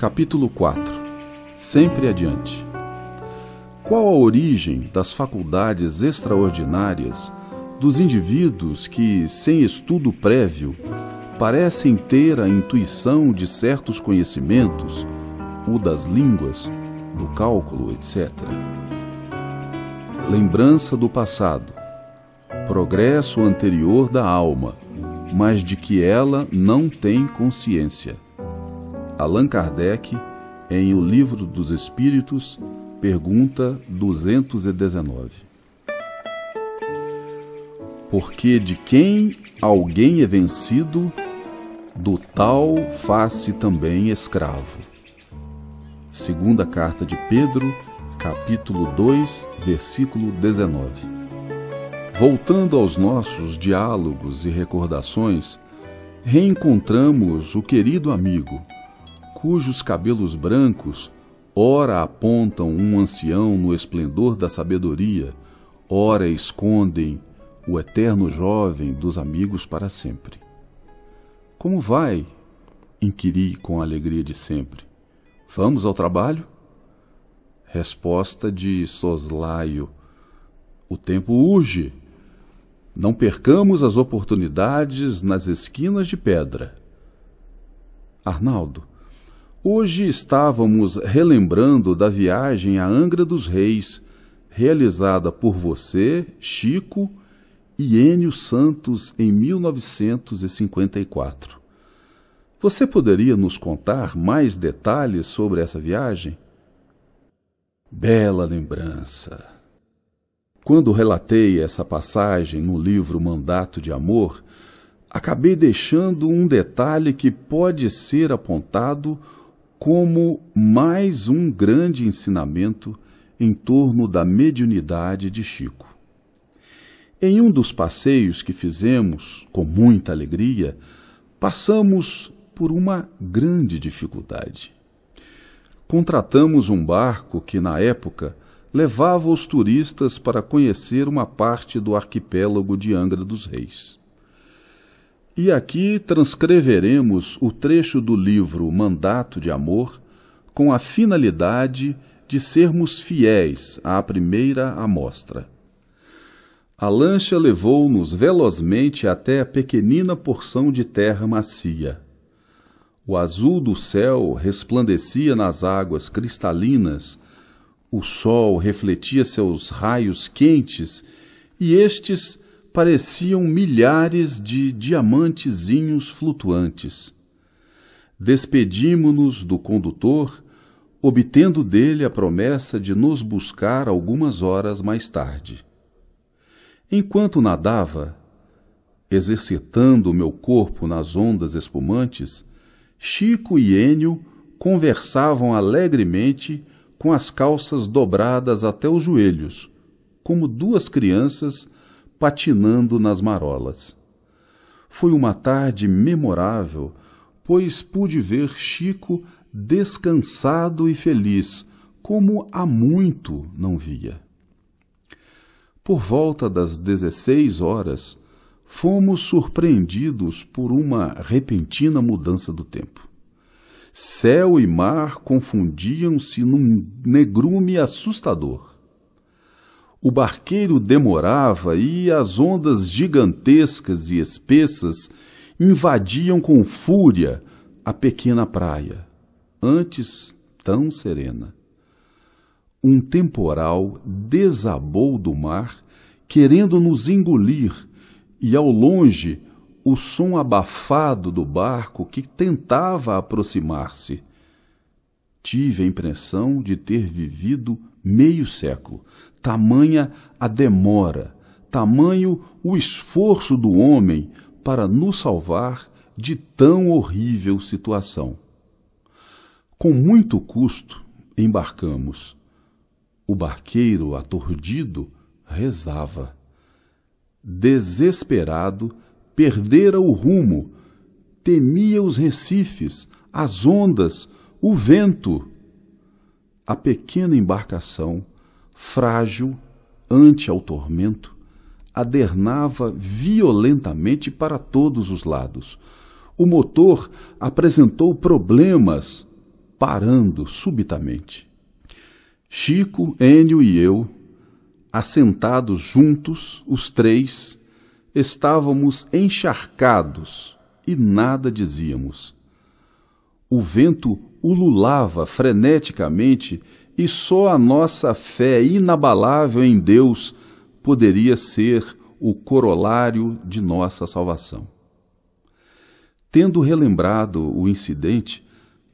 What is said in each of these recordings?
Capítulo 4 Sempre adiante. Qual a origem das faculdades extraordinárias dos indivíduos que, sem estudo prévio, parecem ter a intuição de certos conhecimentos, o das línguas, do cálculo, etc. Lembrança do passado, progresso anterior da alma, mas de que ela não tem consciência. Allan Kardec, em O Livro dos Espíritos, pergunta 219. Porque de quem alguém é vencido, do tal faz-se também escravo. Segunda carta de Pedro, capítulo 2, versículo 19. Voltando aos nossos diálogos e recordações, reencontramos o querido amigo cujos cabelos brancos ora apontam um ancião no esplendor da sabedoria, ora escondem o eterno jovem dos amigos para sempre. Como vai? inquiri com a alegria de sempre. Vamos ao trabalho? Resposta de soslaio. O tempo urge. Não percamos as oportunidades nas esquinas de pedra. Arnaldo, Hoje estávamos relembrando da viagem à Angra dos Reis, realizada por você, Chico e Enio Santos em 1954. Você poderia nos contar mais detalhes sobre essa viagem? Bela lembrança! Quando relatei essa passagem no livro Mandato de Amor, acabei deixando um detalhe que pode ser apontado como mais um grande ensinamento em torno da mediunidade de Chico. Em um dos passeios que fizemos, com muita alegria, passamos por uma grande dificuldade. Contratamos um barco que, na época, levava os turistas para conhecer uma parte do arquipélago de Angra dos Reis. E aqui transcreveremos o trecho do livro Mandato de Amor com a finalidade de sermos fiéis à primeira amostra. A lancha levou-nos velozmente até a pequenina porção de terra macia. O azul do céu resplandecia nas águas cristalinas, o sol refletia seus raios quentes e estes pareciam milhares de diamantezinhos flutuantes. Despedimo-nos do condutor, obtendo dele a promessa de nos buscar algumas horas mais tarde. Enquanto nadava, exercitando meu corpo nas ondas espumantes, Chico e Enio conversavam alegremente com as calças dobradas até os joelhos, como duas crianças patinando nas marolas. Foi uma tarde memorável, pois pude ver Chico descansado e feliz, como há muito não via. Por volta das dezesseis horas, fomos surpreendidos por uma repentina mudança do tempo. Céu e mar confundiam-se num negrume assustador. O barqueiro demorava e as ondas gigantescas e espessas invadiam com fúria a pequena praia, antes tão serena. Um temporal desabou do mar, querendo nos engolir, e ao longe o som abafado do barco que tentava aproximar-se. Tive a impressão de ter vivido meio século, tamanha a demora, tamanho o esforço do homem para nos salvar de tão horrível situação. Com muito custo, embarcamos. O barqueiro, aturdido, rezava. Desesperado, perdera o rumo, temia os recifes, as ondas, o vento. A pequena embarcação frágil ante ao tormento, adernava violentamente para todos os lados. O motor apresentou problemas, parando subitamente. Chico, Enio e eu, assentados juntos, os três, estávamos encharcados e nada dizíamos. O vento ululava freneticamente e só a nossa fé inabalável em Deus poderia ser o corolário de nossa salvação. Tendo relembrado o incidente,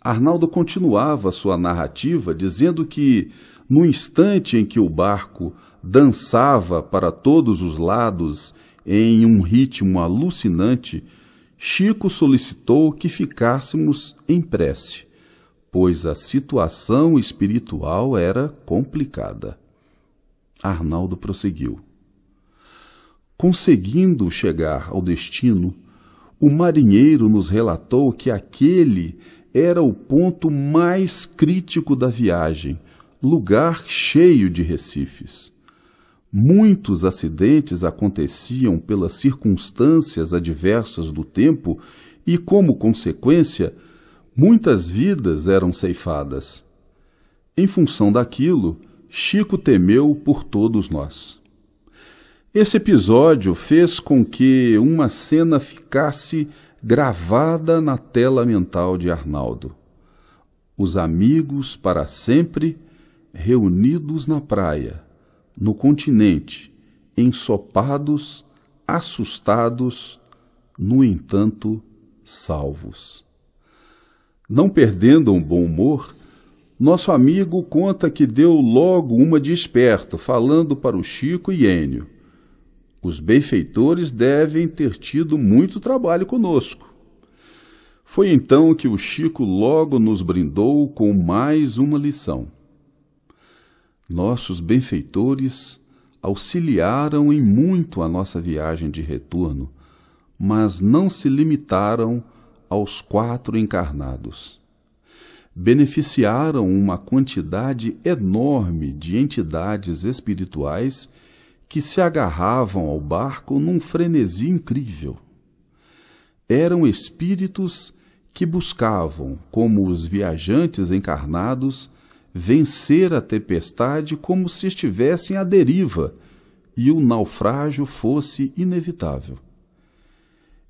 Arnaldo continuava sua narrativa dizendo que, no instante em que o barco dançava para todos os lados em um ritmo alucinante, Chico solicitou que ficássemos em prece pois a situação espiritual era complicada. Arnaldo prosseguiu. Conseguindo chegar ao destino, o marinheiro nos relatou que aquele era o ponto mais crítico da viagem, lugar cheio de recifes. Muitos acidentes aconteciam pelas circunstâncias adversas do tempo e, como consequência, Muitas vidas eram ceifadas. Em função daquilo, Chico temeu por todos nós. Esse episódio fez com que uma cena ficasse gravada na tela mental de Arnaldo. Os amigos para sempre reunidos na praia, no continente, ensopados, assustados, no entanto, salvos. Não perdendo um bom humor, nosso amigo conta que deu logo uma de esperto, falando para o Chico e Enio. Os benfeitores devem ter tido muito trabalho conosco. Foi então que o Chico logo nos brindou com mais uma lição. Nossos benfeitores auxiliaram em muito a nossa viagem de retorno, mas não se limitaram a aos quatro encarnados. Beneficiaram uma quantidade enorme de entidades espirituais que se agarravam ao barco num frenesi incrível. Eram espíritos que buscavam, como os viajantes encarnados, vencer a tempestade como se estivessem à deriva e o naufrágio fosse inevitável.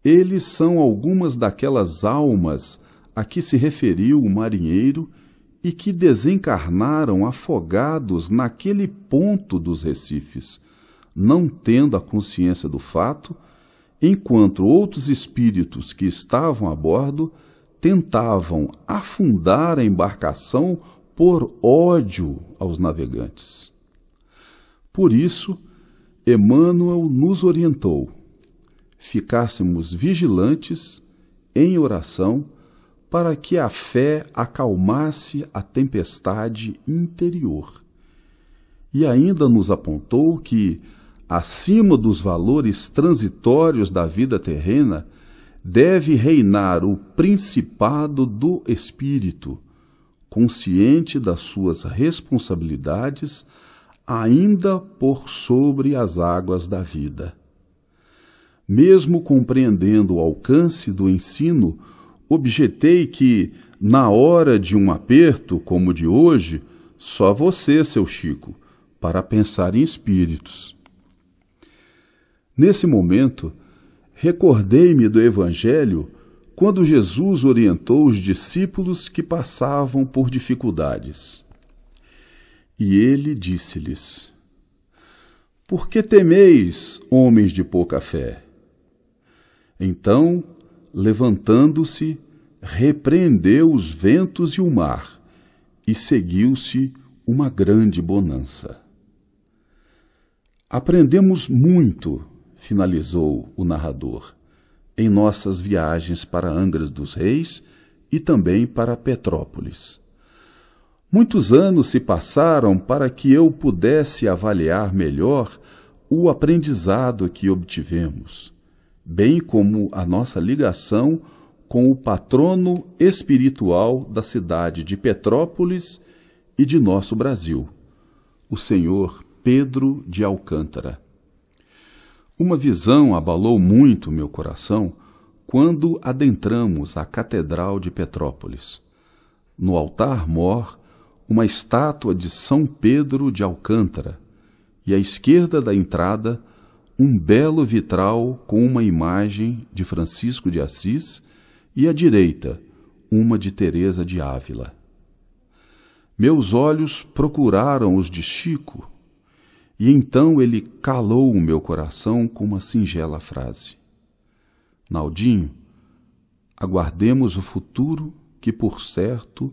Eles são algumas daquelas almas a que se referiu o marinheiro e que desencarnaram afogados naquele ponto dos recifes, não tendo a consciência do fato, enquanto outros espíritos que estavam a bordo tentavam afundar a embarcação por ódio aos navegantes. Por isso, Emmanuel nos orientou ficássemos vigilantes em oração para que a fé acalmasse a tempestade interior. E ainda nos apontou que, acima dos valores transitórios da vida terrena, deve reinar o principado do espírito, consciente das suas responsabilidades, ainda por sobre as águas da vida mesmo compreendendo o alcance do ensino, objetei que, na hora de um aperto como o de hoje, só você, seu Chico, para pensar em espíritos. Nesse momento, recordei-me do Evangelho quando Jesus orientou os discípulos que passavam por dificuldades. E ele disse-lhes: Por que temeis, homens de pouca fé? Então, levantando-se, repreendeu os ventos e o mar, e seguiu-se uma grande bonança. Aprendemos muito, finalizou o narrador, em nossas viagens para Angra dos Reis e também para Petrópolis. Muitos anos se passaram para que eu pudesse avaliar melhor o aprendizado que obtivemos bem como a nossa ligação com o patrono espiritual da cidade de Petrópolis e de nosso Brasil, o senhor Pedro de Alcântara. Uma visão abalou muito meu coração quando adentramos a Catedral de Petrópolis. No altar-mor, uma estátua de São Pedro de Alcântara, e à esquerda da entrada, um belo vitral com uma imagem de Francisco de Assis e à direita, uma de Teresa de Ávila. Meus olhos procuraram os de Chico, e então ele calou o meu coração com uma singela frase. Naldinho, aguardemos o futuro que, por certo,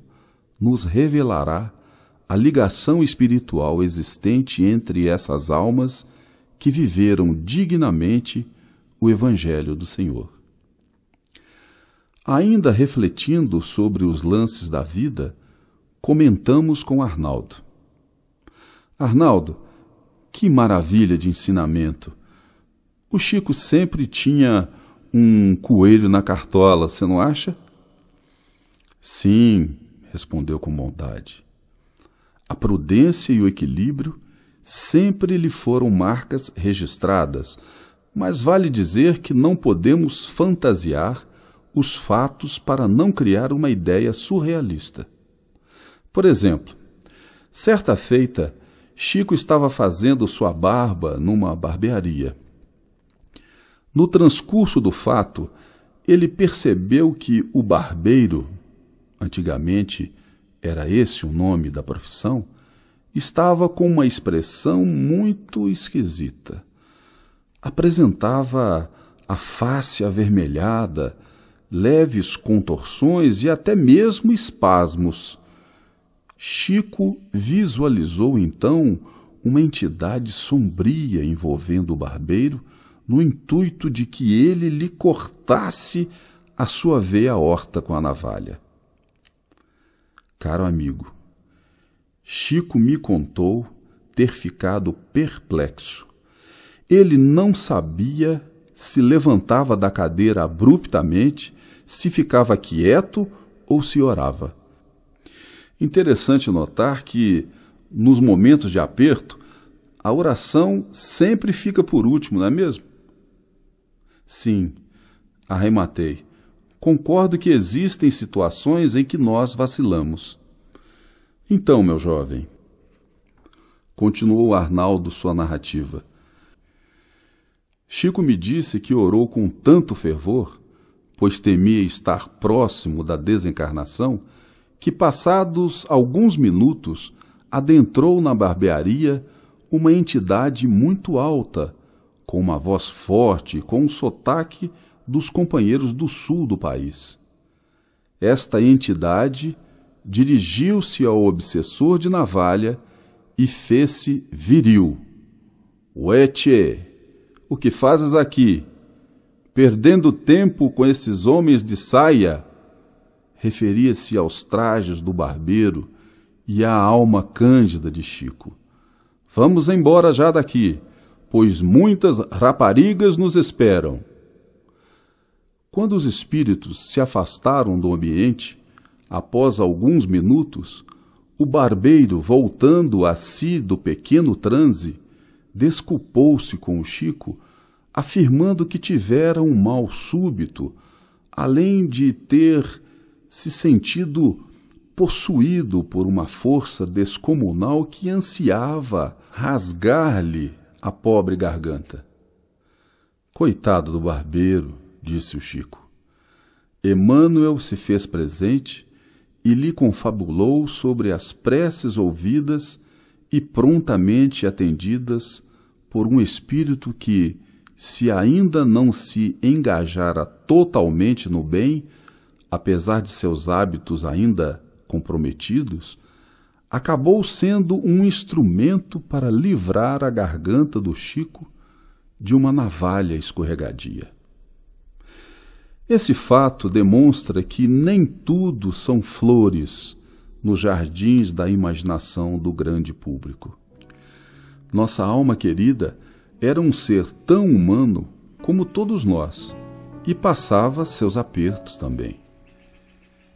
nos revelará a ligação espiritual existente entre essas almas que viveram dignamente o Evangelho do Senhor. Ainda refletindo sobre os lances da vida, comentamos com Arnaldo. Arnaldo, que maravilha de ensinamento! O Chico sempre tinha um coelho na cartola, você não acha? Sim, respondeu com bondade. A prudência e o equilíbrio sempre lhe foram marcas registradas, mas vale dizer que não podemos fantasiar os fatos para não criar uma ideia surrealista. Por exemplo, certa feita, Chico estava fazendo sua barba numa barbearia. No transcurso do fato, ele percebeu que o barbeiro, antigamente era esse o nome da profissão, estava com uma expressão muito esquisita. Apresentava a face avermelhada, leves contorções e até mesmo espasmos. Chico visualizou então uma entidade sombria envolvendo o barbeiro no intuito de que ele lhe cortasse a sua veia horta com a navalha. Caro amigo, Chico me contou ter ficado perplexo. Ele não sabia se levantava da cadeira abruptamente, se ficava quieto ou se orava. Interessante notar que, nos momentos de aperto, a oração sempre fica por último, não é mesmo? Sim, arrematei. Concordo que existem situações em que nós vacilamos. Então, meu jovem, continuou Arnaldo sua narrativa, Chico me disse que orou com tanto fervor, pois temia estar próximo da desencarnação, que passados alguns minutos adentrou na barbearia uma entidade muito alta, com uma voz forte, com um sotaque dos companheiros do sul do país. Esta entidade dirigiu-se ao obsessor de navalha e fez-se viril. Ueche, o que fazes aqui? Perdendo tempo com esses homens de saia? Referia-se aos trajes do barbeiro e à alma cândida de Chico. Vamos embora já daqui, pois muitas raparigas nos esperam. Quando os espíritos se afastaram do ambiente, Após alguns minutos, o barbeiro, voltando a si do pequeno transe, desculpou-se com o Chico, afirmando que tivera um mal súbito, além de ter se sentido possuído por uma força descomunal que ansiava rasgar-lhe a pobre garganta. Coitado do barbeiro, disse o Chico. Emmanuel se fez presente e lhe confabulou sobre as preces ouvidas e prontamente atendidas por um espírito que, se ainda não se engajara totalmente no bem, apesar de seus hábitos ainda comprometidos, acabou sendo um instrumento para livrar a garganta do Chico de uma navalha escorregadia. Esse fato demonstra que nem tudo são flores nos jardins da imaginação do grande público. Nossa alma querida era um ser tão humano como todos nós e passava seus apertos também.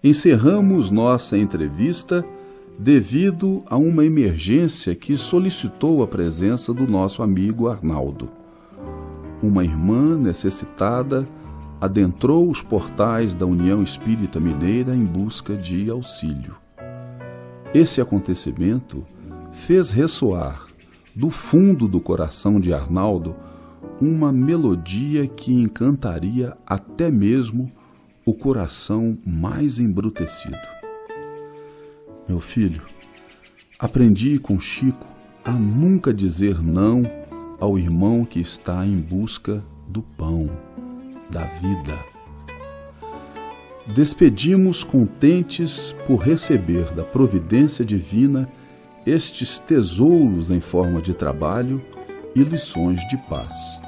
Encerramos nossa entrevista devido a uma emergência que solicitou a presença do nosso amigo Arnaldo. Uma irmã necessitada adentrou os portais da União Espírita Mineira em busca de auxílio. Esse acontecimento fez ressoar, do fundo do coração de Arnaldo, uma melodia que encantaria até mesmo o coração mais embrutecido. Meu filho, aprendi com Chico a nunca dizer não ao irmão que está em busca do pão da vida. Despedimos contentes por receber da providência divina estes tesouros em forma de trabalho e lições de paz.